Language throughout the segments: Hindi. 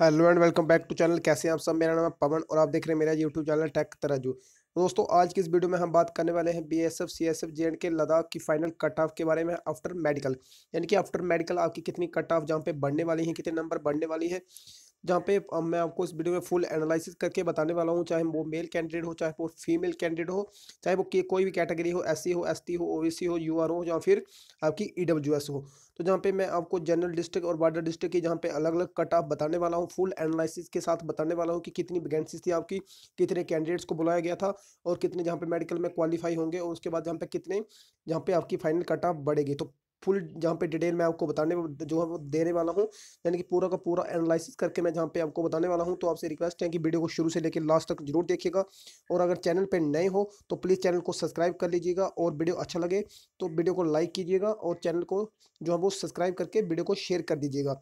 hello and welcome back to channel कैसे हैं आप सब मेरा नाम है पवन और आप देख रहे हैं मेरा यूट्यूब चैनल टेक तराजू तो दोस्तों आज की इस वीडियो में हम बात करने वाले हैं B S F C S F J and K Ladakh की फाइनल कट ऑफ के बारे में आफ्टर मेडिकल यानी कि आफ्टर मेडिकल आपकी कितनी कट ऑफ जहाँ पे बढ़ने वाली है कितने नंबर बढ़ने वाली है जहाँ पे मैं आपको इस वीडियो में फुल एनालिसिस करके बताने वाला हूँ चाहे वो मेल कैंडिडेट हो चाहे वो फीमेल कैंडिडेट हो चाहे वो कोई भी कैटेगरी हो एस हो एस हो ओ हो यू हो या फिर आपकी ई e हो तो जहाँ पे मैं आपको जनरल डिस्ट्रिक्ट और बॉर्डर डिस्ट्रिक्ट की जहाँ पे अलग अलग कट ऑफ बताने वाला हूँ फुल एनालिसिस के साथ बताने वाला हूँ कि कितनी वैकेंसीज थी आपकी कितने कैंडिडेट्स को बुलाया गया था और कितने जहाँ पे मेडिकल में क्वालिफाई होंगे और उसके बाद जहाँ पे कितने जहाँ पे आपकी फाइनल कट ऑफ बढ़ेगी तो फुल जहाँ पे डिटेल मैं आपको बताने जो है वो देने वाला हूँ यानी कि पूरा का पूरा एनालिसिस करके मैं जहाँ पे आपको बताने वाला हूँ तो आपसे रिक्वेस्ट है कि वीडियो को शुरू से लेकर लास्ट तक जरूर देखिएगा और अगर चैनल पर नए हो तो प्लीज़ चैनल को सब्सक्राइब कर लीजिएगा और वीडियो अच्छा लगे तो वीडियो को लाइक कीजिएगा और चैनल को जो है वो सब्सक्राइब करके वीडियो को शेयर कर दीजिएगा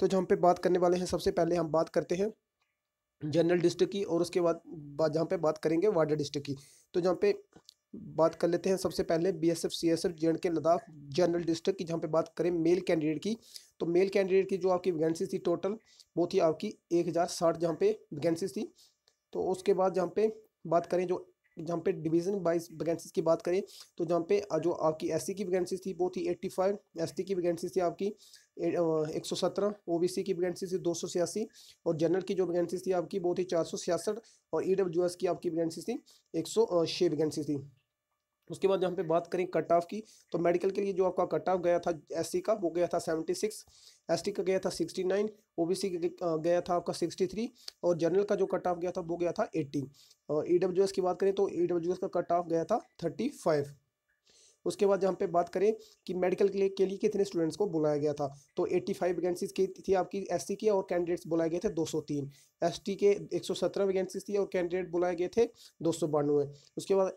तो जहाँ पर पे बात करने वाले हैं सबसे पहले हम बात करते हैं जनरल डिस्ट्रिक्ट की और उसके बाद जहाँ पे बात करेंगे वार्डर डिस्ट्रिक्ट की तो जहाँ पे बात कर लेते हैं सबसे पहले B S F C S F J and K Ladakh general district की जहाँ पे बात करें मेल कैंडिडेट की तो मेल कैंडिडेट की जो आपकी वैकेंसी थी टोटल वो थी आपकी एक हज़ार साठ जहाँ पे वैकेंसी थी तो उसके बाद जहाँ पे बात करें जो जहाँ पे डिवीज़न वाइज वैकेंसीज की बात करें तो जहाँ पे जो आपकी सी की वैकेंसी थी वो थी एट्टी फाइव टी की वैकेंसी थी आपकी एक सौ सत्रह ओ बी सी की वैकेंसी थी दो सौ छियासी और जनरल की जो वैकेंसी थी आपकी वो थी चार सौ छियासठ और ई डब्ल्यू एस की आपकी वैकेंसी थी एक सौ छः वैकेंसी थी उसके बाद जब हम पे बात करें कट ऑफ की तो मेडिकल के लिए जो आपका कट ऑफ गया था एस का वो गया था सेवेंटी सिक्स एस का गया था sixty nine O B C गया था आपका सिक्सटी थ्री और जनरल का जो कट ऑफ गया था वो गया था एट्टी और ई की बात करें तो ई का कट ऑफ गया था थर्टी फाइव उसके बाद जहाँ पे बात करें कि मेडिकल के लिए के लिए कितने स्टूडेंट्स को बुलाया गया था तो 85 वैकेंसीज की थी आपकी एस सी की और कैंडिडेट्स बुलाए गए थे 203 टी के सत्रह वैकेंसीज थी और कैंडिडेट बुलाए गए थे दो उसके बाद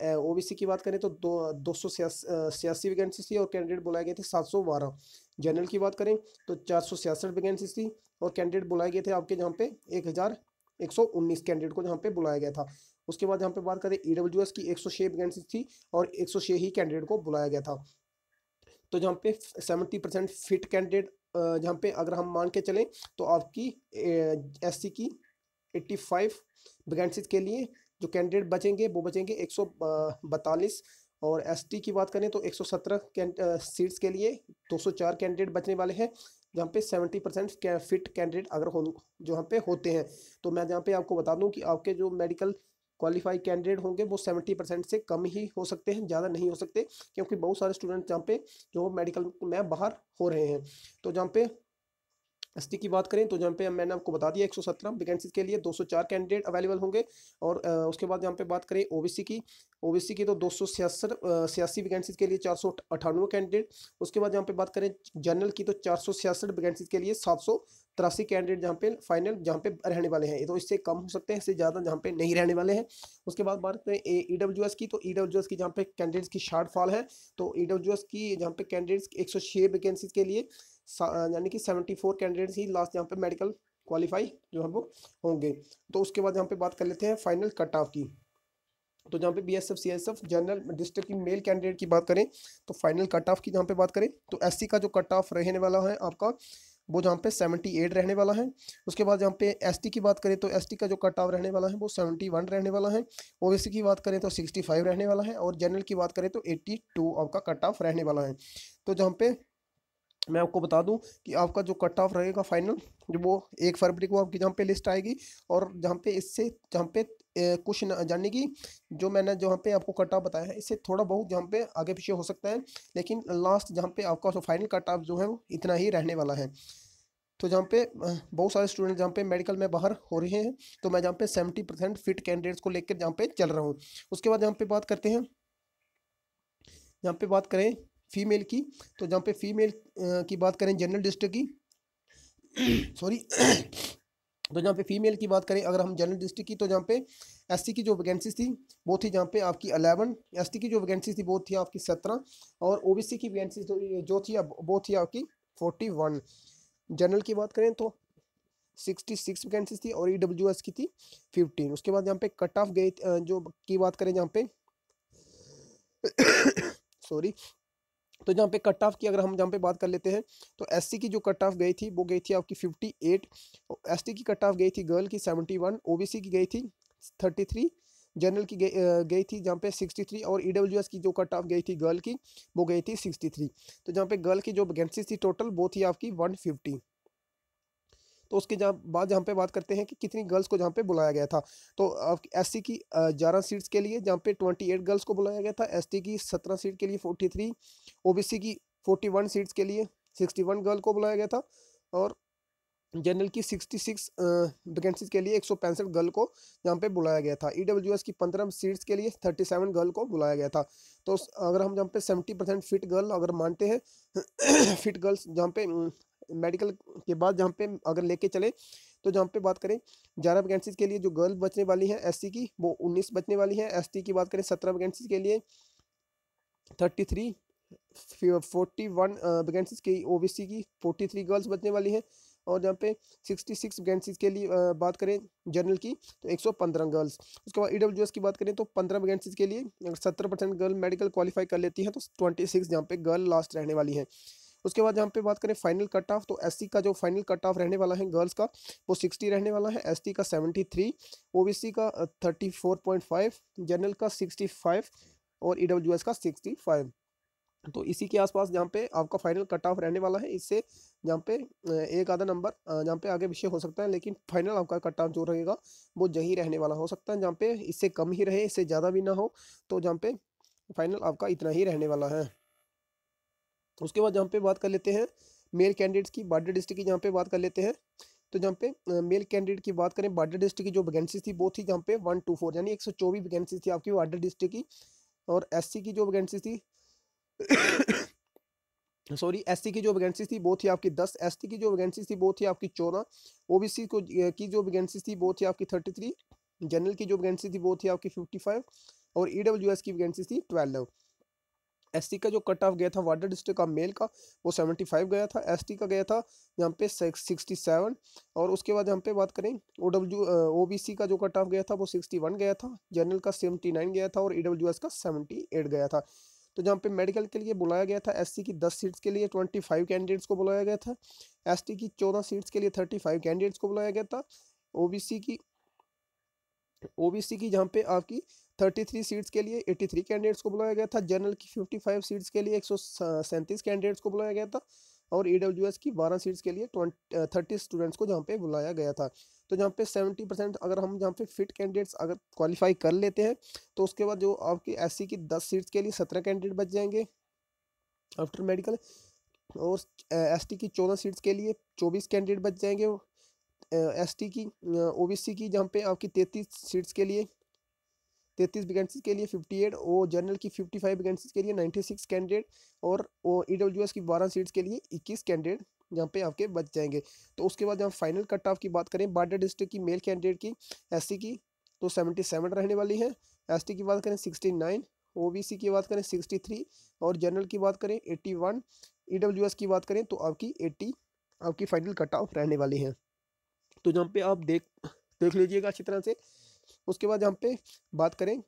सी की बात करें तो दो दो वैकेंसीज थी और कैंडिडेट बुलाए गए थे सात जनरल की बात करें तो चार वैकेंसीज थी और कैंडिडेट बुलाए गए थे आपके जहाँ पे एक कैंडिडेट को जहाँ पे बुलाया गया था उसके बाद यहाँ पे बात करें ई डब्ल्यू एस की एक सौ थी और एक सौ ही कैंडिडेट को बुलाया गया था तो जहाँ पे सेवेंटी परसेंट फिट कैंडिडेट जहाँ पे अगर हम मान के चलें तो आपकी एस सी की एट्टी फाइव वैकेंसी के लिए जो कैंडिडेट बचेंगे वो बचेंगे एक सौ बतालीस और एस टी की बात करें तो एक सौ सत्रह सीट्स के लिए दो सौ चार कैंडिडेट बचने वाले हैं जहाँ पे सेवेंटी परसेंट फिट कैंडिडेट अगर हो जो यहाँ पे होते हैं तो मैं जहाँ पे आपको बता दूँ कि आपके जो मेडिकल क्वालिफाई कैंडिडेट होंगे वो सेवेंटी परसेंट से कम ही हो सकते हैं ज़्यादा नहीं हो सकते क्योंकि बहुत सारे स्टूडेंट जहाँ पे जो मेडिकल में बाहर हो रहे हैं तो जहाँ पे एस की बात करें तो जहाँ पे मैंने आपको बता दिया 117 वैकेंसीज के लिए 204 कैंडिडेट अवेलेबल होंगे और उसके बाद यहाँ पे बात करें ओबीसी की ओबीसी की तो दो सौ छियासी वैकेंसीज के लिए चार सौ अठानवे कैंडिडेट उसके बाद यहाँ पे बात करें जनरल की तो चार सौ छियासठ वैकेंसीज के लिए सात सौ तिरासी कैंडिडेट जहाँ पे फाइनल जहाँ पे रहने वाले हैं तो इससे कम हो सकते हैं इससे ज़्यादा जहाँ पे नहीं रहने वाले हैं उसके बाद बात करें ई डब्ल्यू एस की तो ई डब्ल्यू एस की जहाँ पे कैंडिडेट्स की शार्टफॉल है तो ई डब्ल्यू एस की जहाँ पे कैंडिडेट्स एक सौ छः वैकेंसीज के लिए यानी कि सेवेंटी फोर कैंडिडेट्स ही लास्ट यहाँ पे मेडिकल क्वालिफाई जो है वो होंगे तो उसके बाद यहाँ पे बात कर लेते हैं फाइनल कट ऑफ की तो जहाँ पे B S F C S F general district की मेल कैंडिडेट की बात करें तो फाइनल कट ऑफ की जहाँ पे बात करें तो एस सी का जो कट ऑफ रहने वाला है आपका वो जहाँ पे सेवेंटी एट रहने वाला है उसके बाद जहाँ पे एस टी की बात करें तो एस टी का जो कट ऑफ रहने वाला है वो सेवेंटी वन रहने वाला है ओ सी की बात करें तो सिक्सटी फाइव रहने वाला है और जनरल की बात करें तो एट्टी टू आपका कट ऑफ रहने वाला है तो जहाँ पे मैं आपको बता दूं कि आपका जो कट ऑफ रहेगा फाइनल जो वो एक फरवरी को आपकी जहाँ पे लिस्ट आएगी और जहाँ पे इससे जहाँ पे कुछ जानने कि जो मैंने जहाँ पे आपको कट ऑफ बताया है इससे थोड़ा बहुत जहाँ पे आगे पीछे हो सकता है लेकिन लास्ट जहाँ पे आपका फाइनल कट ऑफ जो है वो इतना ही रहने वाला है तो जहाँ पे बहुत सारे स्टूडेंट जहाँ पे मेडिकल में बाहर हो रहे हैं तो मैं जहाँ पे सेवेंटी परसेंट फिट कैंडिडेट्स को लेकर जहाँ पे चल रहा हूँ उसके बाद जहाँ पे बात करते हैं यहाँ पे बात करें फीमेल की तो जहाँ पे फीमेल की बात करें जनरल डिस्ट्रिक्ट की सॉरी तो जहाँ पे फीमेल की बात करें अगर हम जनरल डिस्ट्रिक्ट की तो जहाँ पे एससी की जो वैकेंसीज थी वो थी जहाँ पे आपकी अलेवन एसटी की जो वैकेंसीज थी वो थी आपकी सत्रह और ओबीसी की वैकेंसी जो थी वो थी आपकी फोर्टी वन जनरल की बात करें तो सिक्सटी सिक्स वैकेंसीज थी और ई e की थी फिफ्टीन उसके बाद जहाँ पे कट ऑफ गई जो की बात करें जहाँ पे सॉरी तो जहाँ पे कट ऑफ की अगर हम जहाँ पे बात कर लेते हैं तो एस की जो कट ऑफ गई थी वो गई थी आपकी फिफ्टी एट एस की कट ऑफ गई थी गर्ल की सेवेंटी वन की गई थी थर्टी थ्री जनरल की गई थी जहाँ पे 63 और ई e की जो कट ऑफ गई थी गर्ल की वो गई थी 63 तो जहाँ पे गर्ल की जो वैकेंसी थी टोटल वो थी आपकी 150 तो उसके जहाँ बाद जहाँ पे बात करते हैं कि कितनी गर्ल्स को जहाँ पे बुलाया गया था तो एस की ग्यारह सीट्स के लिए जहाँ पे ट्वेंटी एट गर्ल्स को बुलाया गया था एस की सत्रह सीट के लिए फोर्टी थ्री की फोर्टी वन सीट्स के लिए सिक्सटी वन गर्ल को बुलाया गया था और जनरल की सिक्सटी सिक्स वैकेंसीज के लिए एक सौ पैंसठ गर्ल को यहाँ पे बुलाया गया था ई e की पंद्रह सीट्स के लिए थर्टी सेवन गर्ल को बुलाया गया था तो अगर हम जहाँ पे सेवेंटी परसेंट फिट गर्ल अगर मानते हैं फिट गर्ल्स जहाँ पे मेडिकल के बाद जहाँ पे अगर लेके चले तो जहाँ पे बात करें ग्यारह वैकेंसीज के लिए जो गर्ल बचने वाली है एस की वो उन्नीस बचने वाली है एस की बात करें सत्रह वैकेंसीज के लिए thirty three forty one vacancies की ओबीसी की फोर्टी थ्री गर्ल्स बचने वाली है और जहाँ पे सिक्सटी सिक्स वैकेंसीज के लिए बात करें जनरल की तो एक सौ पंद्रह गर्ल्स उसके बाद ई e की बात करें तो पंद्रह वैकेंसीज के लिए अगर सत्तर परसेंट गर्ल मेडिकल क्वालिफाई कर लेती है तो ट्वेंटी सिक्स जहाँ पे गर्ल लास्ट रहने वाली है उसके बाद यहाँ पे बात करें फाइनल कट ऑफ तो एस का जो फाइनल कट ऑफ रहने वाला है गर्ल्स का वो सिक्सटी रहने वाला है एस का सेवेंटी थ्री ओ का thirty four point five general का सिक्सटी फाइव और ई डब्ल्यू एस का सिक्सटी फाइव तो इसी के आसपास जहाँ पे आपका फाइनल कट ऑफ रहने वाला है इससे जहाँ पे एक आधा नंबर जहाँ पे आगे विषय हो सकता है लेकिन फाइनल आपका कट ऑफ जो रहेगा वो यही रहने वाला हो सकता है जहाँ पे इससे कम ही रहे इससे ज़्यादा भी ना हो तो जहाँ पे फाइनल आपका इतना ही रहने वाला है उसके बाद जहाँ पे बात कर लेते हैं मेल कैंडिडेट्स की बाडर डिस्ट्रिक्ट की जहाँ पे बात कर लेते हैं तो जहाँ पे मेल कैंडिडेट की बात करें बाडर डिस्ट्रिक्ट की जो वैकेंसी थी वो थी जहाँ पे वन टू फोर यानी एक सौ चौबीस वैकेंसी थी आपकी बाडर डिस्ट्रिक्ट की और एस की जो वैकेंसी थी सॉरी एस की जो वैकेंसी थी वो थी आपकी दस एस की जो वैकेंसी थी वो थी आपकी चौदह बी को की जो वैकेंसी थी वो थी आपकी थर्टी थ्री जनरल की जो वैकेंसी थी वो थी आपकी फिफ्टी फाइव और ई e की वैकेंसी थी ट्वेल्व एस का जो कट ऑफ गया था वाडा डिस्ट्रिक्ट का मेल का वो सेवेंटी फाइव गया था एस का गया था यहाँ पे सिक्सटी सेवन और उसके बाद यहाँ पे बात करें ओ डब्ल्यू ओ बी सी का जो कट ऑफ गया था वो सिक्सटी वन गया था जनरल का सेवेंटी नाइन गया था और ई डब्ल्यू एस का सेवेंटी एट गया था तो जहाँ पे मेडिकल के लिए बुलाया गया था एससी की दस सीट्स के लिए ट्वेंटी फाइव कैंडिडेट्स को बुलाया गया था एसटी की चौदह सीट्स के लिए थर्टी फाइव कैंडिडेट्स को बुलाया गया था ओबीसी की ओबीसी की जहाँ पे आपकी 33 सीट्स के लिए 83 कैंडिडेट्स को बुलाया गया था जनरल की 55 सीट्स के लिए एक कैंडिडेट्स को बुलाया गया था और ई की 12 सीट्स के लिए थर्टी स्टूडेंट्स को जहाँ पे बुलाया गया था तो जहाँ पे 70 परसेंट अगर हम जहाँ पे फिट कैंडिडेट्स अगर क्वालिफाई कर लेते हैं तो उसके बाद जो आपकी एस की दस सीट्स के लिए सत्रह कैंडिडेट बच जाएंगे आफ्टर मेडिकल और एस की चौदह सीट्स के लिए चौबीस कैंडिडेट बच जाएंगे एस की ओ की जहाँ पे आपकी तैतीस सीट्स के लिए तैतीस वैकेंसीज के लिए फिफ्टी एट ओ जनरल की फिफ्टी फाइव वैकेंसीज के लिए नाइन्टी सिक्स कैंडिडेट और ओ ई डब्ल्यू एस की बारह सीट्स के लिए इक्कीस कैंडिडेट यहाँ पे आपके बच जाएंगे तो उसके बाद जहाँ फाइनल कट ऑफ की बात करें बाडा डिस्ट्रिक्ट की मेल कैंडिडेट की एस की तो सेवेंटी सेवन रहने वाली है एस की बात करें सिक्सटी नाइन ओ की बात करें सिक्सटी थ्री और जनरल की बात करें eighty one E W S की बात करें तो आपकी एट्टी आपकी फाइनल कट ऑफ रहने वाली है तो जहाँ पे आप देख देख लीजिएगा अच्छी तरह से उसके बाद यहाँ पे बात करें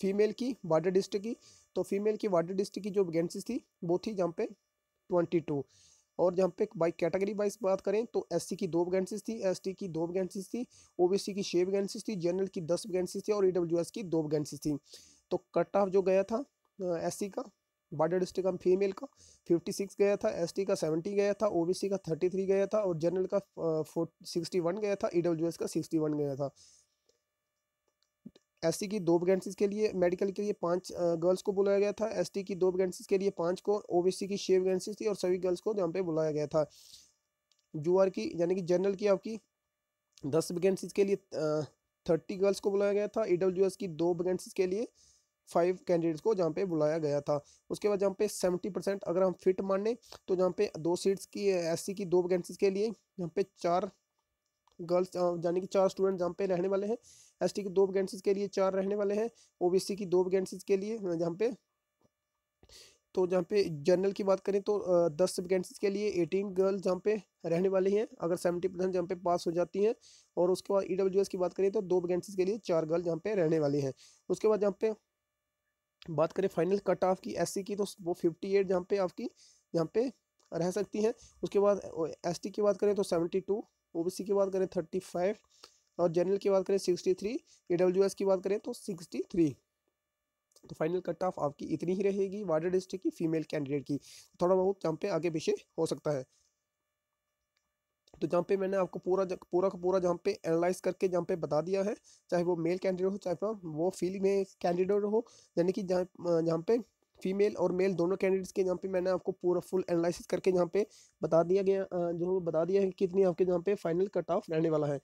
फीमेल की वाटर डिस्ट्रिक्ट की तो फीमेल की वाटर डिस्ट्रिक्ट की जो वैकेंसी थी वो थी जहाँ पे ट्वेंटी टू और जहाँ पे बाई कैटेगरी वाइज बात करें तो एससी की दो वैकेंसी थी एसटी की दो वैकेंसी थी ओबीसी की छः वैकेंसी थी जनरल की दस वैकेंसी थी और ई e की दो वैकेंसी थी तो कट ऑफ जो गया था एस का बाडा डिस्ट्रिक्ट का फीमेल का फिफ्टी सिक्स गया था एसटी का सेवेंटी गया था ओबीसी का थर्टी थ्री गया था और जनरल का सिक्सटी वन गया था एस e का सिक्सटी वन गया था एससी की दो वैकेंसीज के लिए मेडिकल के लिए पांच गर्ल्स को बुलाया गया था एसटी की दो वैकेंसीज के लिए पांच को ओबीसी की छः वैकेंसीज थी और सभी गर्ल्स को जहाँ पे बुलाया गया था जूआर की यानी कि जनरल की आपकी दस वैकेंसीज के लिए थर्टी गर्ल्स को बुलाया गया था ई e की दो वैकेंसीज के लिए फाइव कैंडिडेट्स को जहाँ पे बुलाया गया था उसके बाद जहाँ पे सेवेंटी परसेंट अगर हम फिट माने तो जहाँ पे दो सीट्स की एससी की दो वैकेंसीज के लिए यहाँ पे चार गर्ल्स यानी कि चार स्टूडेंट जहाँ पे रहने वाले हैं एस की दो वैकेंसीज के लिए चार रहने वाले हैं ओ की दो वैकेंसीज के लिए जहाँ पे तो जहाँ पे जनरल की बात करें तो दस वैकेंसीज के लिए एटीन गर्ल्स जहाँ पे रहने वाली हैं अगर सेवेंटी परसेंट जहाँ पे पास हो जाती हैं और उसके बाद ई की बात करें तो दो वैकेंसीज के लिए चार गर्ल जहाँ पे रहने वाली हैं उसके बाद जहाँ पे बात करें फाइनल कट ऑफ की एस की तो वो फिफ्टी एट जहाँ पे आपकी जहाँ पे रह सकती हैं उसके बाद एस की बात करें तो सेवेंटी टू ओबीसी की बात करें थर्टी फाइव और जनरल की बात करें सिक्सटी थ्री ईडब्ल्यूएस की बात करें तो सिक्सटी थ्री तो फाइनल कट ऑफ आपकी इतनी ही रहेगी वार्डर डिस्ट्रिक्ट की फीमेल कैंडिडेट की थोड़ा बहुत यहाँ पे आगे पीछे हो सकता है तो जहाँ पे मैंने आपको पूरा पूरा का पूरा जहाँ पे एनालाइज करके जहाँ पे बता दिया है चाहे वो मेल कैंडिडेट हो चाहे वो फीमेल कैंडिडेट हो यानी कि जहाँ जहाँ पे फीमेल और मेल दोनों कैंडिडेट्स के यहाँ पे मैंने आपको पूरा फुल एनालिसिस करके यहाँ पे बता दिया गया जो बता दिया है कि कितनी आपके यहाँ पे फाइनल कट ऑफ रहने वाला है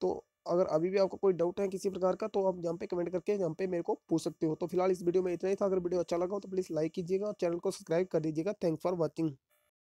तो अगर अभी भी आपको कोई डाउट है किसी प्रकार का तो आप यहाँ पे कमेंट करके यहाँ पे मेरे को पूछ सकते हो तो फिलहाल इस वीडियो में इतना ही था अगर वीडियो अच्छा लगा हो तो प्लीज़ लाइक कीजिएगा और चैनल को सब्सक्राइब कर दीजिएगा थैंक फॉर वॉचिंग